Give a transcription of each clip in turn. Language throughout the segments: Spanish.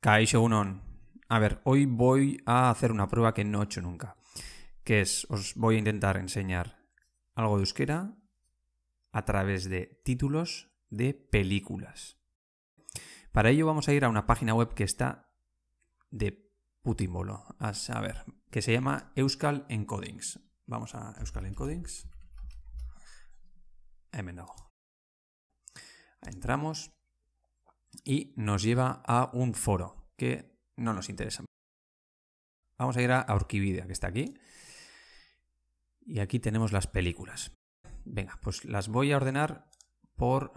Kaisho A ver, hoy voy a hacer una prueba que no he hecho nunca. Que es, os voy a intentar enseñar algo de euskera a través de títulos de películas. Para ello vamos a ir a una página web que está de putimolo. A ver, que se llama Euskal Encodings. Vamos a Euskal Encodings. Entramos y nos lleva a un foro que no nos interesa. Vamos a ir a Orquividia, que está aquí. Y aquí tenemos las películas. Venga, pues las voy a ordenar por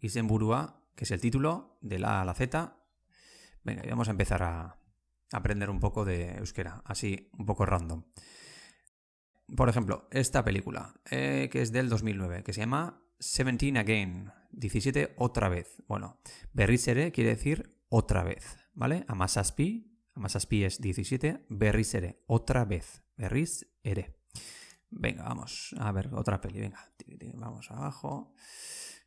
Isenburua, que es el título, de la A a la Z. Venga, y vamos a empezar a aprender un poco de euskera, así un poco random. Por ejemplo, esta película, eh, que es del 2009, que se llama 17 again. 17 otra vez. Bueno, berrizere quiere decir otra vez, ¿vale? Amasaspi, amasaspi es 17, berrizere, otra vez. Berrizere. Venga, vamos a ver otra peli, venga. Vamos abajo.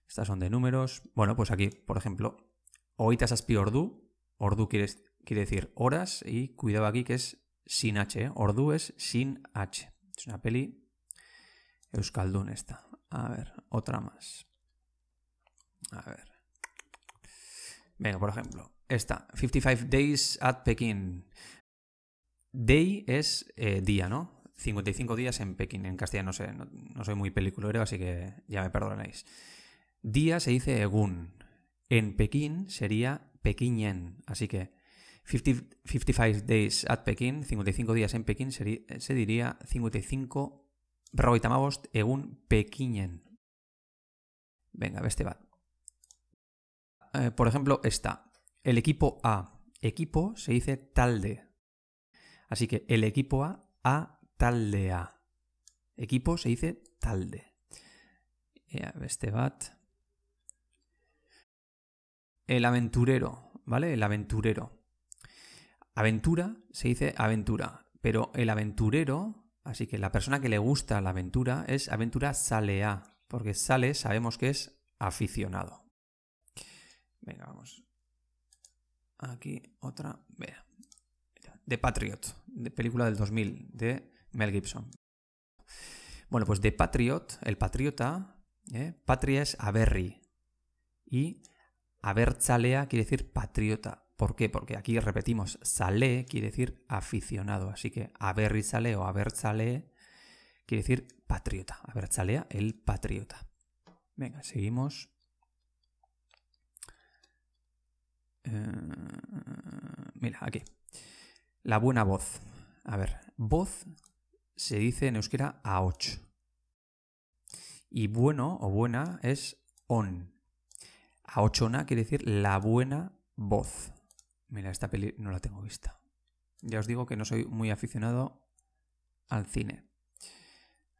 Estas son de números. Bueno, pues aquí, por ejemplo, oitas aspi ordu. Ordu quiere, decir horas y cuidado aquí que es sin H. ¿eh? Ordu es sin H. Es una peli euskaldun esta. A ver, otra más. A ver. Venga, por ejemplo, esta, 55 Days at Pekín. Day es eh, día, ¿no? 55 días en Pekín. En castellano no, sé, no, soy muy peliculero, así que ya me perdonéis. Día se dice Egun. En Pekín sería Pekín Así que 55 Days at Pekín, 55 días en Pekín, se diría 55 berrogeita mabost egun Venga, este bat. Eh, por ejemplo, esta. El equipo A. Equipo se dice talde. Así que el equipo A, A talde A. Equipo se dice talde. Ea, eh, Este bat. El aventurero, ¿vale? El aventurero. Aventura se dice aventura, pero el aventurero Así que la persona que le gusta la aventura es aventura salea, porque sale sabemos que es aficionado. Venga, vamos. Aquí otra. Vea. The Patriot, de película del 2000, de Mel Gibson. Bueno, pues The Patriot, el patriota, ¿eh? patria es aberri. Y Averchalea quiere decir patriota. ¿Por qué? Porque aquí repetimos, sale quiere decir aficionado, así que haber sale o haber sale quiere decir patriota. A ver chalea, el patriota. Venga, seguimos. Eh, mira, aquí. La buena voz. A ver, voz se dice en euskera a 8. Y bueno o buena es on. A 8 quiere decir la buena voz. Mira, esta peli no la tengo vista. Ya os digo que no soy muy aficionado al cine.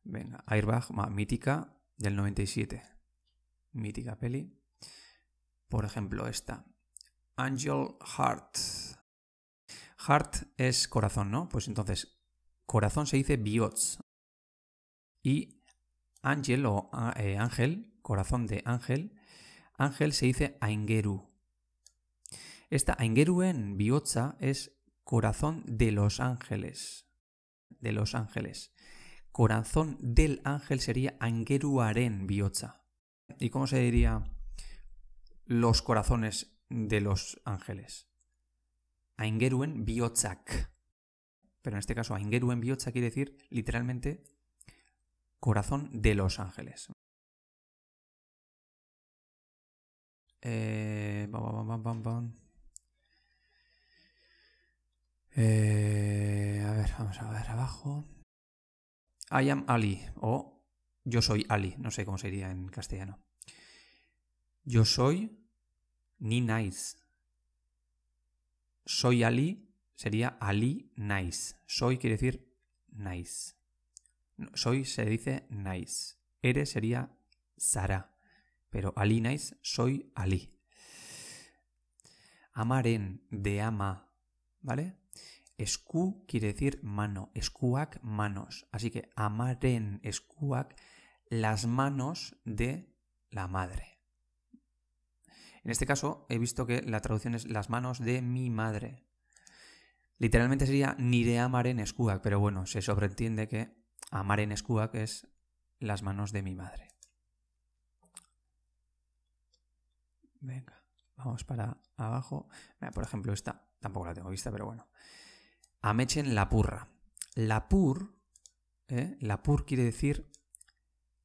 Venga, Airbag, mítica del 97. Mítica peli. Por ejemplo, esta. Angel Heart. Heart es corazón, ¿no? Pues entonces, corazón se dice biots. Y ángel o eh, ángel, corazón de ángel, ángel se dice aingeru. Esta Aingeruen biocha es corazón de los ángeles. De los ángeles. Corazón del ángel sería Aingeruaren biocha. ¿Y cómo se diría los corazones de los ángeles? Aingeruen biochak. Pero en este caso, Aingeruen biocha quiere decir literalmente corazón de los ángeles. Eh, eh, a ver, vamos a ver abajo. I am Ali o yo soy Ali, no sé cómo sería en castellano. Yo soy ni nice. Soy Ali sería Ali nice. Soy quiere decir nice. Soy se dice nice. Eres sería Sara. Pero Ali nice, soy Ali. Amaren de ama, ¿vale? sku quiere decir mano, skuak manos. Así que amaren skuak las manos de la madre. En este caso he visto que la traducción es las manos de mi madre. Literalmente sería amar en escuac, pero bueno, se sobreentiende que amaren que es las manos de mi madre. Venga, vamos para abajo. por ejemplo, esta tampoco la tengo vista, pero bueno. Amechen La pur, ¿eh? la pur quiere decir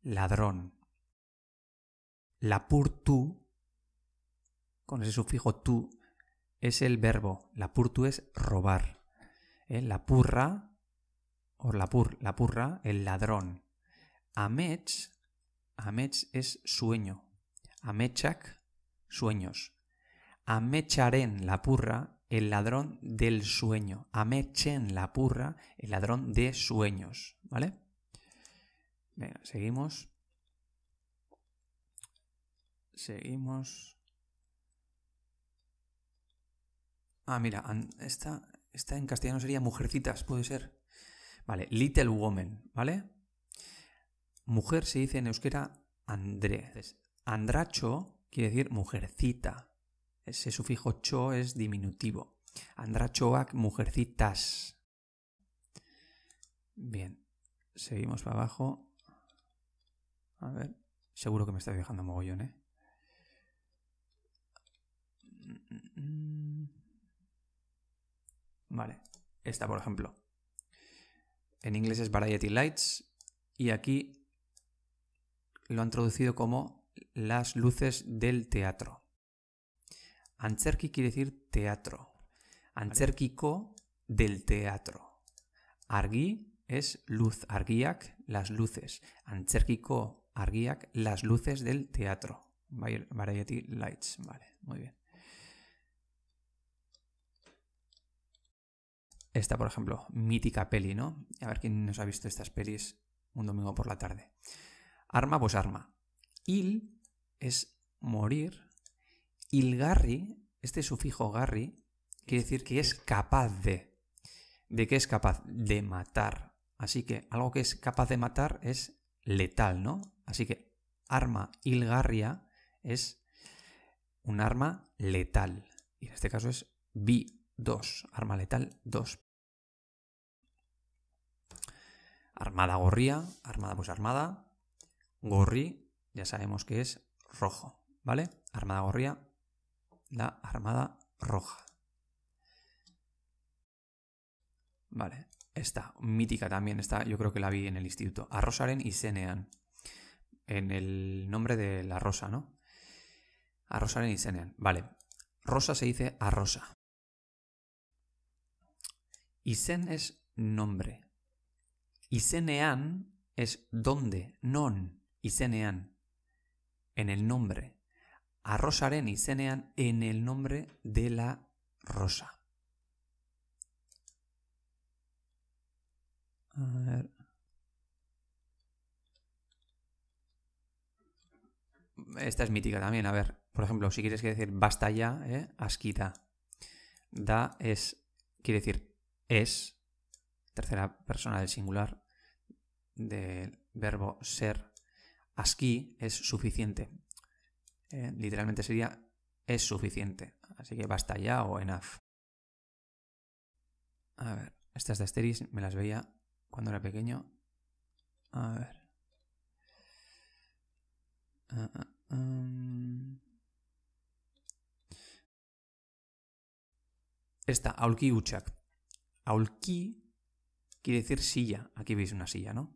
ladrón. pur tú, con ese sufijo tú, es el verbo. pur tú es robar. ¿eh? La purra, o la pur, la purra, el ladrón. Amech, amech es sueño. Amechak, sueños. Amecharen, la purra el ladrón del sueño. Amechen la purra, el ladrón de sueños, ¿vale? Venga, seguimos. Seguimos. Ah, mira, esta, en castellano sería mujercitas, puede ser. Vale, little woman, ¿vale? Mujer se dice en euskera andrés. Andracho quiere decir mujercita, ese sufijo cho es diminutivo. Andrachoak mujercitas. Bien, seguimos para abajo. A ver, seguro que me está dejando mogollón, ¿eh? Vale, esta por ejemplo. En inglés es Variety Lights y aquí lo han traducido como las luces del teatro. Antzerki quiere decir teatro. Antzerkiko del teatro. Argi es luz. Argiak, las luces. Antzerkiko argiak, las luces del teatro. Variety Lights. Vale, muy bien. Esta, por ejemplo, mítica peli, ¿no? A ver quién nos ha visto estas pelis un domingo por la tarde. Arma, pues arma. Il es morir Ilgarri, este sufijo garri, quiere decir que es capaz de. ¿De qué es capaz? De matar. Así que algo que es capaz de matar es letal, ¿no? Así que arma ilgarria es un arma letal. Y en este caso es B 2 arma letal 2. Armada gorria, armada pues armada. Gorri, ya sabemos que es rojo, ¿vale? Armada gorria la Armada Roja. Vale, esta, mítica también, está, yo creo que la vi en el instituto. Arrosaren y Senean. En el nombre de la rosa, ¿no? A Rosaren y Senean. Vale, rosa se dice a rosa. Y Sen es nombre. Y Senean es donde, non. Y Senean. En el nombre y izenean en el nombre de la rosa. Esta es mítica también, a ver. Por ejemplo, si quieres decir basta ya, ¿eh? asquita. Da es, quiere decir es, tercera persona del singular, del verbo ser. Asqui es suficiente. Eh, literalmente sería es suficiente. Así que basta ya o enough. A ver, estas de Asteris me las veía cuando era pequeño. A ver. Ah, ah, um. Esta, Aulki Uchak. Aulki quiere decir silla. Aquí veis una silla, ¿no?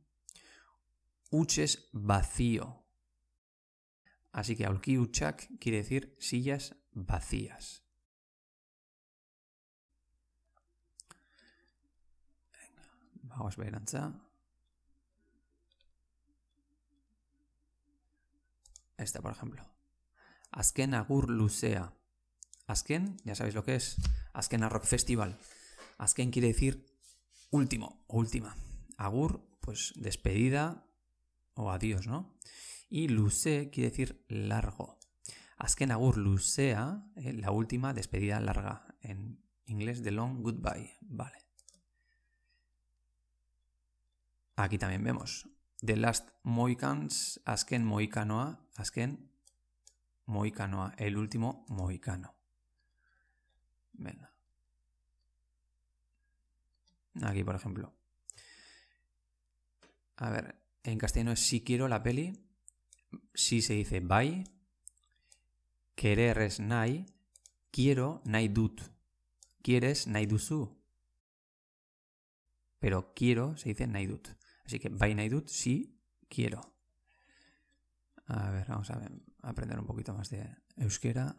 Uches vacío. Así que Alkiuchak quiere decir sillas vacías. Vamos a ver, Esta, por ejemplo. Asken Agur Lucea. Asken, ya sabéis lo que es. Asken Rock Festival. Asken quiere decir último o última. Agur, pues despedida o adiós, ¿no? Y luce quiere decir largo. Agur lucea, eh, la última despedida larga. En inglés, the long goodbye. Vale. Aquí también vemos. The last Moicans, Asken moicanoa Asken moicanoa el último moicano. Venga. Aquí, por ejemplo. A ver, en castellano es si quiero la peli, si se dice by, querer es nai, quiero nai quieres nai Pero quiero se dice nai Así que by nai dut sí quiero. A ver, vamos a aprender un poquito más de euskera.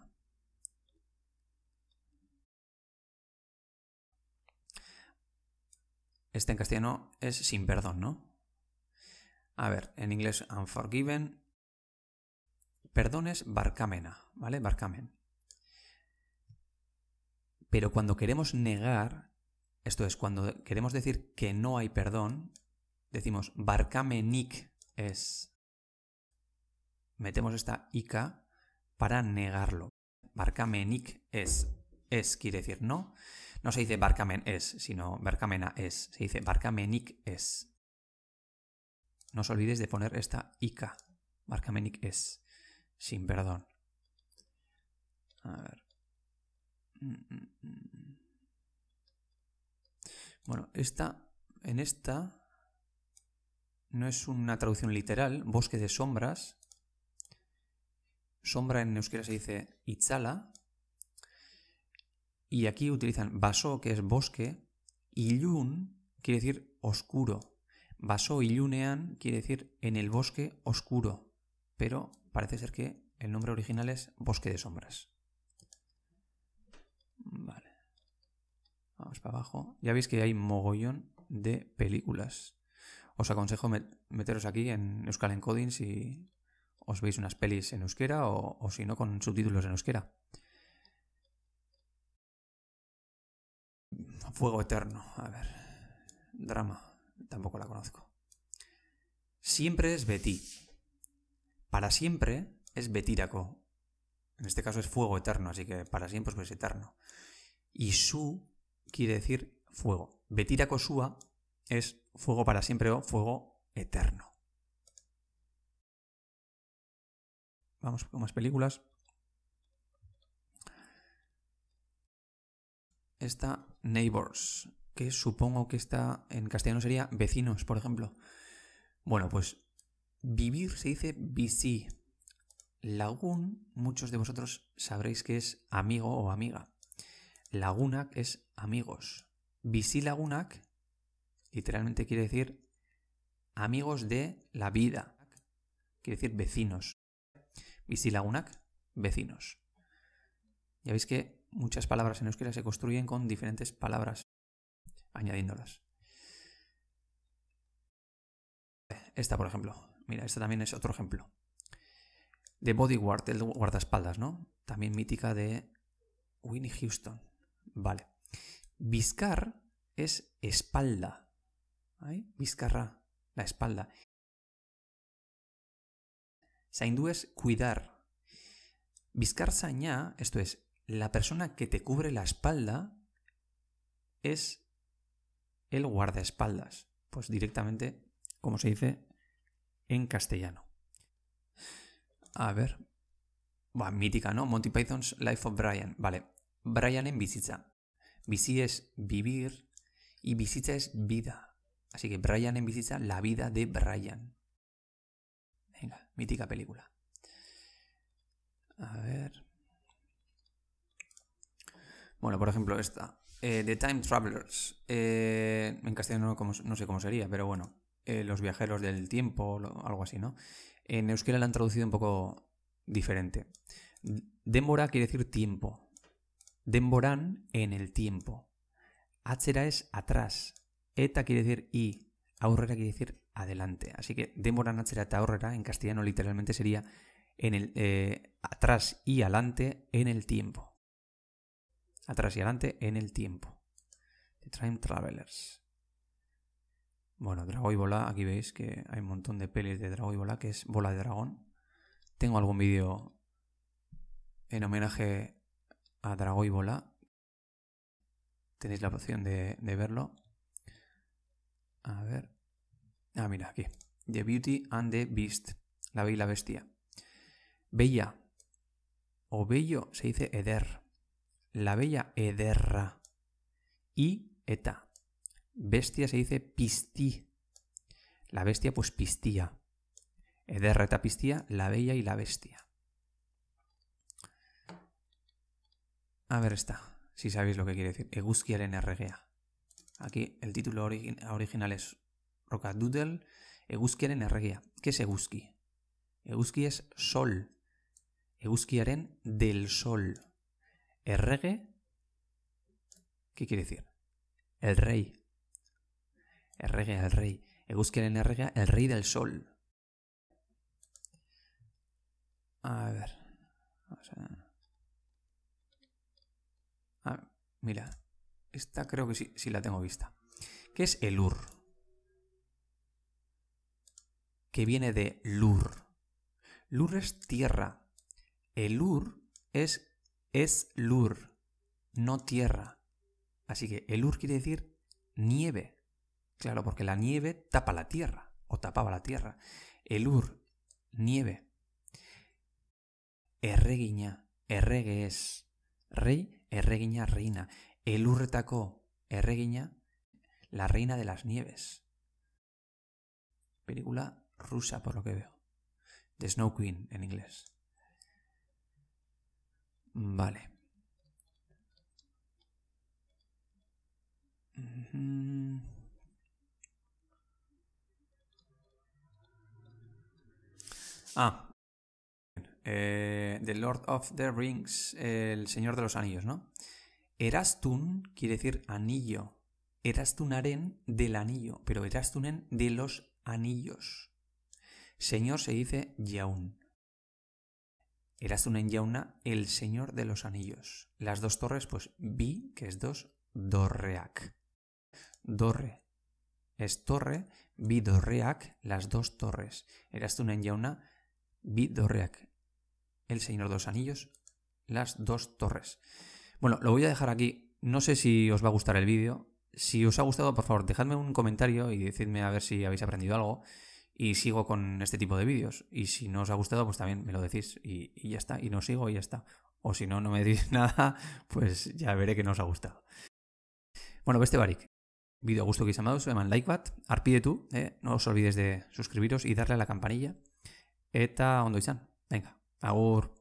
Este en castellano es sin perdón, ¿no? A ver, en inglés unforgiven, Perdones barcamena, ¿vale? Barcamen. Pero cuando queremos negar, esto es, cuando queremos decir que no hay perdón, decimos barcamenik es. Metemos esta ika para negarlo. Barcamenik es. Es quiere decir no. No se dice barcamen es, sino barcamena es. Se dice barcamenik es. No os olvidéis de poner esta ika. Barcamenik es sin perdón. A ver. Mm, mm, mm. Bueno, esta, en esta no es una traducción literal, bosque de sombras. Sombra en euskera se dice itzala. Y aquí utilizan baso, que es bosque, y ilun quiere decir oscuro. Baso ilunean quiere decir en el bosque oscuro. Pero parece ser que el nombre original es Bosque de Sombras. Vale. Vamos para abajo. Ya veis que hay mogollón de películas. Os aconsejo meteros aquí en Euskal Encoding si os veis unas pelis en euskera o, o si no con subtítulos en euskera. Fuego Eterno, a ver. Drama, tampoco la conozco. Siempre es Betty para siempre es betíraco. En este caso es fuego eterno, así que para siempre pues, es eterno. Y su quiere decir fuego. Betíraco sua es fuego para siempre o fuego eterno. Vamos con más películas. Esta Neighbors, que supongo que está en castellano sería vecinos, por ejemplo. Bueno, pues Vivir se dice visi. Lagun, muchos de vosotros sabréis que es amigo o amiga. Lagunak es amigos. Visi lagunak literalmente quiere decir amigos de la vida. Quiere decir vecinos. Visi lagunak, vecinos. Ya veis que muchas palabras en euskera se construyen con diferentes palabras añadiéndolas. Esta, por ejemplo. Mira, este también es otro ejemplo. De Bodyguard, el guardaespaldas, ¿no? También mítica de Winnie Houston. Vale. Viscar es espalda. Viscarra, la espalda. Saindú es cuidar. Viscar sañá, esto es, la persona que te cubre la espalda, es el guardaespaldas. Pues directamente, como se dice, en castellano. A ver. mítica, ¿no? Monty Python's Life of Brian. Vale. Brian en visita. Visi es vivir y visita es vida. Así que Brian en visita, la vida de Brian. Venga, mítica película. A ver. Bueno, por ejemplo, esta. Eh, The Time Travelers. Eh, en castellano no sé cómo sería, pero bueno. Eh, los viajeros del tiempo, o algo así, ¿no? En euskera la han traducido un poco diferente. Demora quiere decir tiempo. Demoran en el tiempo. Hachera es atrás. Eta quiere decir y. Aurrera quiere decir adelante. Así que demoran hachera eta en castellano literalmente sería en el, eh, atrás y adelante en el tiempo. Atrás y adelante en el tiempo. The Time Travelers. Bueno, Drago y Bola, aquí veis que hay un montón de pelis de Drago y Bola, que es Bola de Dragón. Tengo algún vídeo en homenaje a Drago y Bola. Tenéis la opción de, de verlo. A ver. Ah, mira, aquí. The Beauty and the Beast. La Bella y la Bestia. Bella o bello se dice Eder. La Bella Ederra. Y Eta. Bestia se dice pistí. La bestia, pues pistía. Ederreta pistía, la bella y la bestia. A ver está, si sabéis lo que quiere decir. Eguskiaren erregea. Aquí el título original es Rocadoodle. Eguskiaren erregea. ¿Qué es eguski? Eguski es sol. Eguskiaren del sol. Errege, ¿qué quiere decir? El rey. Errege, el rey. busquen en el rey del sol. A ver. Ah, mira. Esta creo que sí, sí la tengo vista. ¿Qué es el Ur? Que viene de Lur. Lur es tierra. El Ur es, es Lur, no tierra. Así que el Ur quiere decir nieve. Claro, porque la nieve tapa la tierra, o tapaba la tierra. El Ur, nieve. Erreguiña, erregue es. Rey, erreguiña, reina. El Ur erreguiña, la reina de las nieves. Película rusa, por lo que veo. The Snow Queen, en inglés. Vale. Ah. Eh, the Lord of the Rings, el Señor de los Anillos, ¿no? Erastun quiere decir anillo. Erastunaren del anillo, pero Erastunen de los anillos. Señor se dice Yaun. Erastunen Yauna, el Señor de los Anillos. Las dos torres, pues Bi, que es dos, Dorreac. Dorre es torre, Bi Dorreac, las dos torres. Erastunen Yauna, Vidorreac, El Señor de los Anillos, Las Dos Torres. Bueno, lo voy a dejar aquí. No sé si os va a gustar el vídeo. Si os ha gustado, por favor, dejadme un comentario y decidme a ver si habéis aprendido algo. Y sigo con este tipo de vídeos. Y si no os ha gustado, pues también me lo decís y, ya está. Y no sigo y ya está. O si no, no me decís nada, pues ya veré que no os ha gustado. Bueno, este Barik. Vídeo a gusto que amados, se llaman Likebat, arpide tú, eh. no os olvidéis de suscribiros y darle a la campanilla. Eta ondo izan. Venga. Agur.